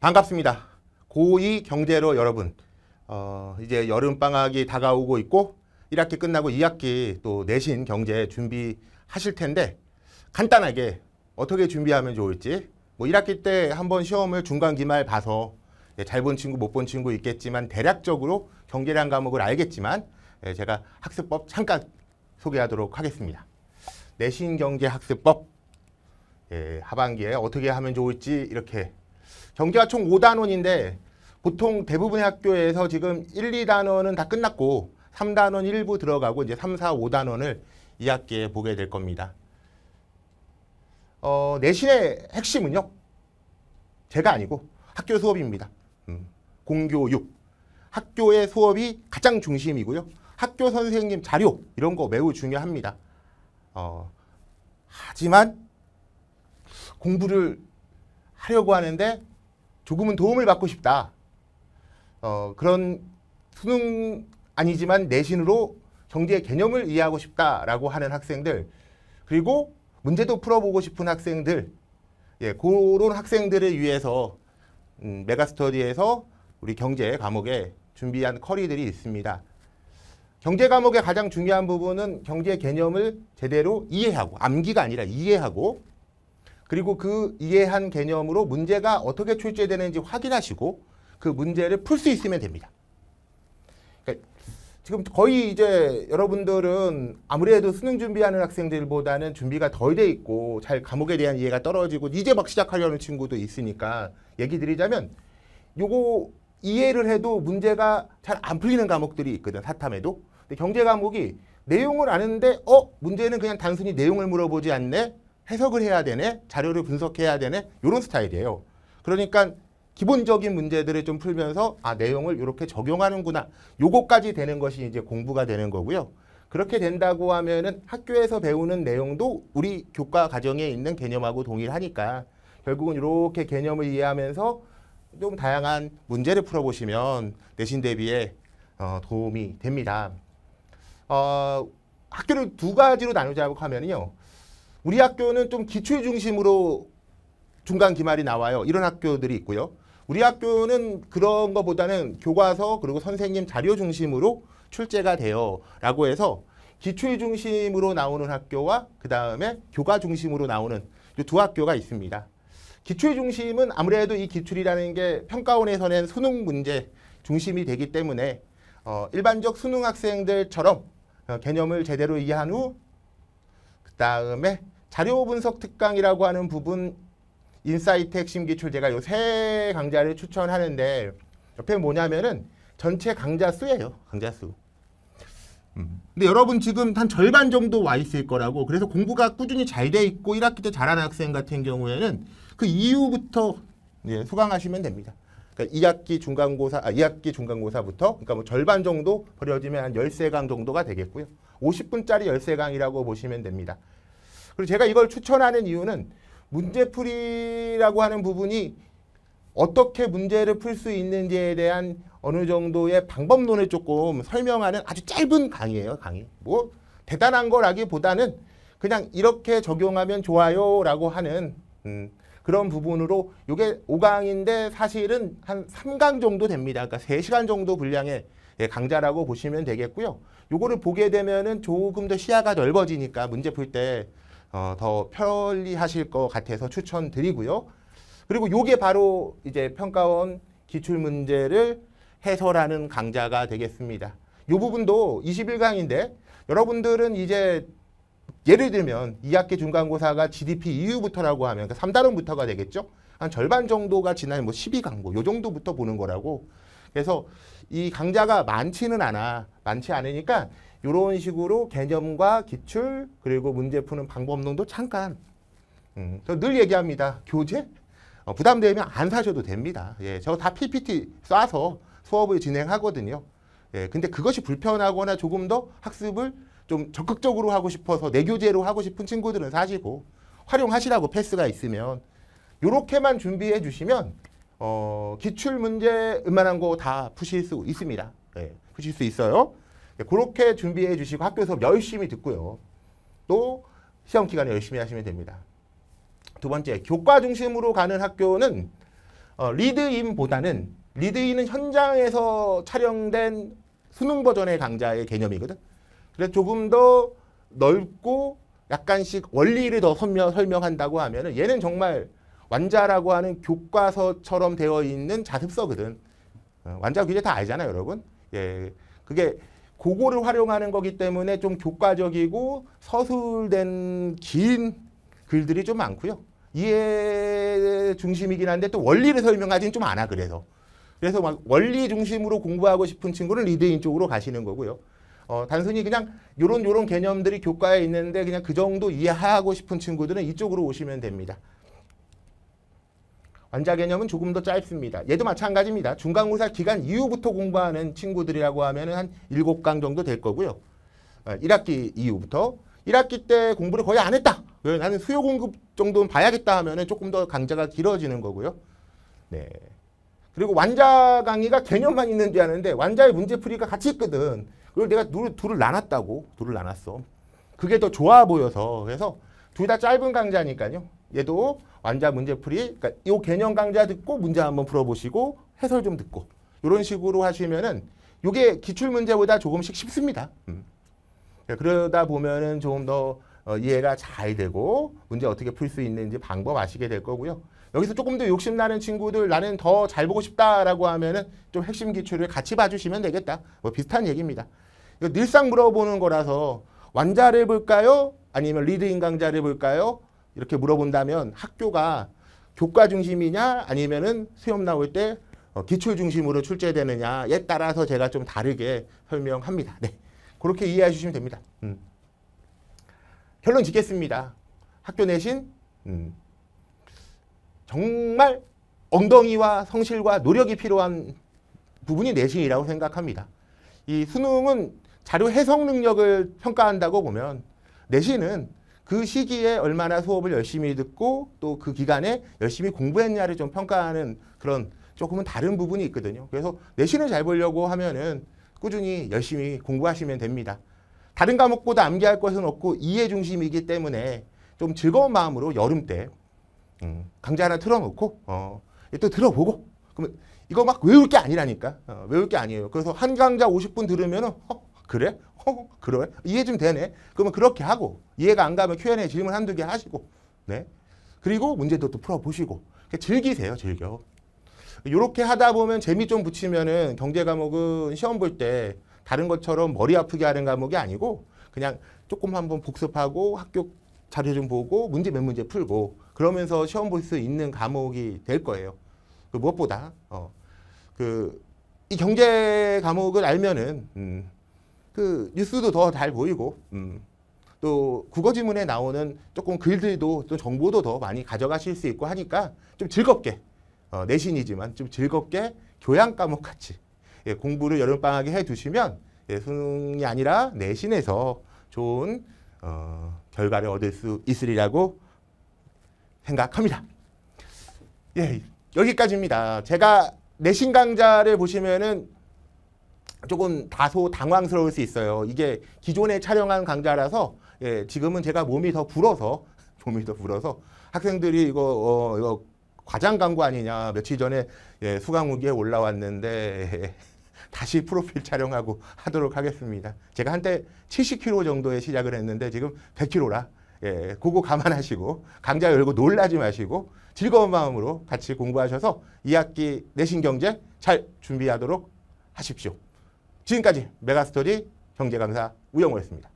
반갑습니다. 고2 경제로 여러분 어, 이제 여름방학이 다가오고 있고 1학기 끝나고 2학기 또 내신 경제 준비하실 텐데 간단하게 어떻게 준비하면 좋을지 뭐 1학기 때 한번 시험을 중간기말 봐서 예, 잘본 친구 못 본 친구 있겠지만 대략적으로 경제란 과목을 알겠지만 예, 제가 학습법 잠깐 소개하도록 하겠습니다. 내신 경제 학습법 예, 하반기에 어떻게 하면 좋을지 이렇게 경규가총 5단원인데 보통 대부분의 학교에서 지금 1, 2단원은 다 끝났고 3단원 일부 들어가고 이제 3, 4, 5단원을 이 학기에 보게 될 겁니다. 어, 내신의 핵심은요. 제가 아니고 학교 수업입니다. 음, 공교육. 학교의 수업이 가장 중심이고요. 학교 선생님 자료 이런 거 매우 중요합니다. 어, 하지만 공부를 하려고 하는데 조금은 도움을 받고 싶다. 어, 그런 수능 아니지만 내신으로 경제 개념을 이해하고 싶다라고 하는 학생들 그리고 문제도 풀어보고 싶은 학생들 예, 그런 학생들을 위해서 음, 메가스터디에서 우리 경제 과목에 준비한 커리들이 있습니다. 경제 과목의 가장 중요한 부분은 경제 개념을 제대로 이해하고 암기가 아니라 이해하고 그리고 그 이해한 개념으로 문제가 어떻게 출제되는지 확인하시고 그 문제를 풀 수 있으면 됩니다. 그러니까 지금 거의 이제 여러분들은 아무래도 수능 준비하는 학생들보다는 준비가 덜 돼 있고 잘 과목에 대한 이해가 떨어지고 이제 막 시작하려는 친구도 있으니까 얘기 드리자면 요거 이해를 해도 문제가 잘 안 풀리는 과목들이 있거든 사탐에도 근데 경제 과목이 내용을 아는데 어 문제는 그냥 단순히 내용을 물어보지 않네 해석을 해야 되네, 자료를 분석해야 되네 이런 스타일이에요. 그러니까 기본적인 문제들을 좀 풀면서 아 내용을 이렇게 적용하는구나. 요거까지 되는 것이 이제 공부가 되는 거고요. 그렇게 된다고 하면은 학교에서 배우는 내용도 우리 교과 과정에 있는 개념하고 동일하니까 결국은 이렇게 개념을 이해하면서 좀 다양한 문제를 풀어보시면 내신 대비에 어, 도움이 됩니다. 어, 학교를 두 가지로 나누자고 하면요. 우리 학교는 좀 기출 중심으로 중간 기말이 나와요. 이런 학교들이 있고요. 우리 학교는 그런 것보다는 교과서 그리고 선생님 자료 중심으로 출제가 돼요. 라고 해서 기출 중심으로 나오는 학교와 그 다음에 교과 중심으로 나오는 두 학교가 있습니다. 기출 중심은 아무래도 이 기출이라는 게 평가원에서는 수능 문제 중심이 되기 때문에 어, 일반적 수능 학생들처럼 어, 개념을 제대로 이해한 후 그 다음에 자료 분석 특강이라고 하는 부분 인사이트 핵심 기출 제가 요 세 강좌를 추천하는데 옆에 뭐냐면은 전체 강좌 수예요. 강좌 수. 음. 근데 여러분 지금 한 절반 정도 와 있을 거라고 그래서 공부가 꾸준히 잘 돼 있고 1학기 때 잘하는 학생 같은 경우에는 그 이후부터 예, 수강하시면 됩니다. 그러니까 2학기 중간고사, 아, 2학기 중간고사부터 그러니까 뭐 절반 정도 버려지면 한 13강 정도가 되겠고요. 50분짜리 13강이라고 보시면 됩니다. 그리고 제가 이걸 추천하는 이유는 문제풀이라고 하는 부분이 어떻게 문제를 풀 수 있는지에 대한 어느 정도의 방법론을 조금 설명하는 아주 짧은 강의예요. 강의. 뭐 대단한 거라기보다는 그냥 이렇게 적용하면 좋아요라고 하는 음, 그런 부분으로 이게 5강인데 사실은 한 3강 정도 됩니다. 그러니까 3시간 정도 분량의 예, 강좌라고 보시면 되겠고요. 요거를 보게 되면은 조금 더 시야가 넓어지니까 문제 풀때 어, 더 편리하실 것 같아서 추천드리고요. 그리고 요게 바로 이제 평가원 기출문제를 해설하는 강좌가 되겠습니다. 요 부분도 21강인데 여러분들은 이제 예를 들면 2학기 중간고사가 GDP 이후부터라고 하면 그러니까 3단원부터가 되겠죠. 한 절반 정도가 지난 뭐 12강고 요 정도부터 보는 거라고 그래서 이강좌가 많지는 않아. 많지 않으니까 이런 식으로 개념과 기출 그리고 문제 푸는 방법론도 잠깐 음, 늘 얘기합니다. 교재? 어, 부담되면 안 사셔도 됩니다. 예, 저 다 PPT 쏴서 수업을 진행하거든요. 예, 근데 그것이 불편하거나 조금 더 학습을 좀 적극적으로 하고 싶어서 내 교재로 하고 싶은 친구들은 사시고 활용하시라고 패스가 있으면 이렇게만 준비해 주시면 어, 기출 문제 웬만한 거 다 푸실 수 있습니다. 네, 푸실 수 있어요. 네, 그렇게 준비해 주시고 학교 수업 열심히 듣고요. 또 시험 기간에 열심히 하시면 됩니다. 두 번째, 교과 중심으로 가는 학교는 어, 리드인보다는 리드인은 현장에서 촬영된 수능 버전의 강좌의 개념이거든. 그래서 조금 더 넓고 약간씩 원리를 더 설명, 설명한다고 하면 은 얘는 정말 완자라고 하는 교과서처럼 되어 있는 자습서거든. 어, 완자 규제 다 알잖아요, 여러분. 예. 그게 고거를 활용하는 거기 때문에 좀 교과적이고 서술된 긴 글들이 좀 많고요. 이해 중심이긴 한데 또 원리를 설명하진 좀 않아 그래서. 그래서 막 원리 중심으로 공부하고 싶은 친구는 리드인 쪽으로 가시는 거고요. 어, 단순히 그냥 요런 요런 개념들이 교과에 있는데 그냥 그 정도 이해하고 싶은 친구들은 이쪽으로 오시면 됩니다. 완자 개념은 조금 더 짧습니다. 얘도 마찬가지입니다. 중간고사 기간 이후부터 공부하는 친구들이라고 하면 한 7강 정도 될 거고요. 1학기 아, 이후부터 1학기 때 공부를 거의 안 했다. 나는 수요 공급 정도는 봐야겠다 하면 조금 더 강좌가 길어지는 거고요. 네. 그리고 완자 강의가 개념만 있는 줄 아는데 완자의 문제풀이가 같이 있거든. 그걸 내가 둘, 둘을 나눴다고. 둘을 나눴어. 그게 더 좋아 보여서. 그래서 둘 다 짧은 강좌니까요. 얘도 완자 문제풀이 그러니까 요 개념 강좌 듣고 문제 한번 풀어보시고 해설 좀 듣고 이런 식으로 하시면은 요게 기출 문제보다 조금씩 쉽습니다. 음. 그러니까 그러다 보면은 조금 더 어, 이해가 잘 되고 문제 어떻게 풀 수 있는지 방법 아시게 될 거고요. 여기서 조금 더 욕심나는 친구들 나는 더 잘 보고 싶다라고 하면은 좀 핵심 기출을 같이 봐주시면 되겠다. 뭐 비슷한 얘기입니다. 이거 늘상 물어보는 거라서 완자를 볼까요? 아니면 리드인 강좌를 볼까요? 이렇게 물어본다면 학교가 교과 중심이냐 아니면은 시험 나올 때 어, 기출 중심으로 출제되느냐에 따라서 제가 좀 다르게 설명합니다. 네. 그렇게 이해해 주시면 됩니다. 음. 결론 짓겠습니다. 학교 내신 음. 정말 엉덩이와 성실과 노력이 필요한 부분이 내신이라고 생각합니다. 이 수능은 자료 해석 능력을 평가한다고 보면 내신은 그 시기에 얼마나 수업을 열심히 듣고 또 그 기간에 열심히 공부했냐를 좀 평가하는 그런 조금은 다른 부분이 있거든요. 그래서 내신을 잘 보려고 하면은 꾸준히 열심히 공부하시면 됩니다. 다른 과목보다 암기할 것은 없고 이해 중심이기 때문에 좀 즐거운 마음으로 여름 때 음, 강좌 하나 틀어놓고 어, 또 들어보고 그러면 이거 막 외울 게 아니라니까 어, 외울 게 아니에요. 그래서 한 강좌 50분 들으면 은 어, 그래? 어, 그래? 이해 좀 되네. 그러면 그렇게 하고 이해가 안 가면 Q&A 질문 한두 개 하시고 네. 그리고 문제도 또 풀어보시고 즐기세요. 즐겨. 이렇게 하다 보면 재미 좀 붙이면은 경제 과목은 시험 볼 때 다른 것처럼 머리 아프게 하는 과목이 아니고 그냥 조금 한번 복습하고 학교 자료 좀 보고 문제 몇 문제 풀고 그러면서 시험 볼 수 있는 과목이 될 거예요. 그 무엇보다 어, 그이 경제 과목을 알면은 음, 그 뉴스도 더 잘 보이고 음. 또 국어 지문에 나오는 조금 글들도 또 정보도 더 많이 가져가실 수 있고 하니까 좀 즐겁게 어, 내신이지만 좀 즐겁게 교양 과목 같이 예, 공부를 여름방학에 해두시면 예, 수능이 아니라 내신에서 좋은 어, 결과를 얻을 수 있으리라고 생각합니다. 예, 여기까지입니다. 제가 내신 강좌를 보시면은 조금 다소 당황스러울 수 있어요. 이게 기존에 촬영한 강좌라서 예, 지금은 제가 몸이 더 불어서 몸이 더 불어서 학생들이 이거 어, 이거 과장 광고 아니냐 며칠 전에 예, 수강후기에 올라왔는데 다시 프로필 촬영하고 하도록 하겠습니다. 제가 한때 70kg 정도에 시작을 했는데 지금 100kg라 예, 그거 감안하시고 강좌 열고 놀라지 마시고 즐거운 마음으로 같이 공부하셔서 2학기 내신 경제 잘 준비하도록 하십시오. 지금까지 메가스토리 경제강사 우영호였습니다.